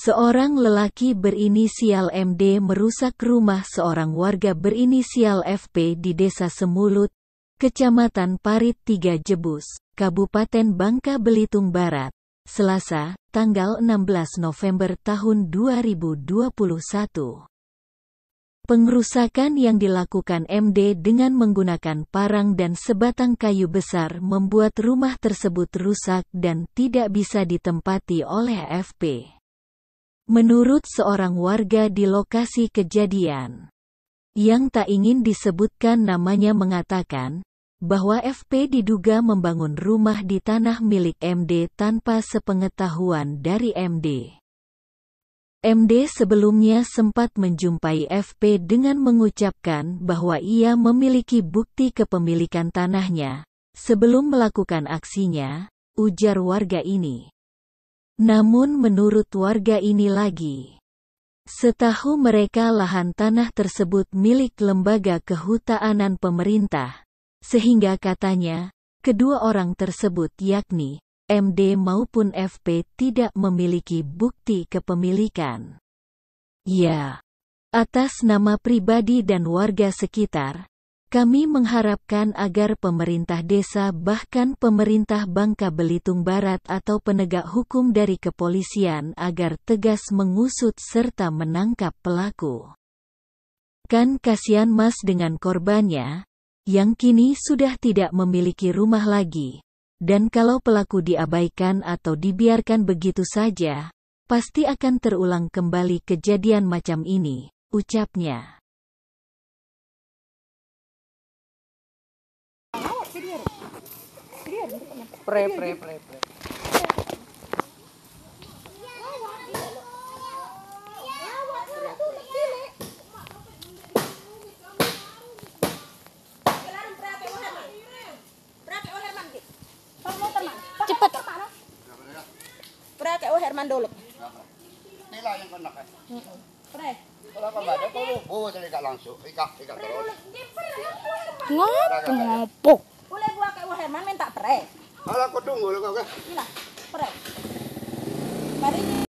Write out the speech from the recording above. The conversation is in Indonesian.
Seorang lelaki berinisial MD merusak rumah seorang warga berinisial FP di Desa Semulut, Kecamatan Parit Tiga Jebus, Kabupaten Bangka Belitung Barat, Selasa, tanggal 16 November tahun 2021. Pengrusakan yang dilakukan MD dengan menggunakan parang dan sebatang kayu besar membuat rumah tersebut rusak dan tidak bisa ditempati oleh FP. Menurut seorang warga di lokasi kejadian, yang tak ingin disebutkan namanya mengatakan, bahwa FP diduga membangun rumah di tanah milik MD tanpa sepengetahuan dari MD. MD sebelumnya sempat menjumpai FP dengan mengucapkan bahwa ia memiliki bukti kepemilikan tanahnya. Sebelum melakukan aksinya, ujar warga ini. Namun menurut warga ini lagi, setahu mereka lahan tanah tersebut milik lembaga kehutanan pemerintah. Sehingga katanya, kedua orang tersebut yakni MD maupun FP tidak memiliki bukti kepemilikan. Ya, atas nama pribadi dan warga sekitar, kami mengharapkan agar pemerintah desa bahkan pemerintah Bangka Belitung Barat atau penegak hukum dari kepolisian agar tegas mengusut serta menangkap pelaku. Kan kasihan Mas dengan korbannya, yang kini sudah tidak memiliki rumah lagi, dan kalau pelaku diabaikan atau dibiarkan begitu saja, pasti akan terulang kembali kejadian macam ini, ucapnya. Pre, pre, pre, pre. air mandul. Inilah yang kena kan. Ngopo oh, ngopo. Boleh gua kayak Herman minta pre. Kalau aku tunggu lu kok. Mari.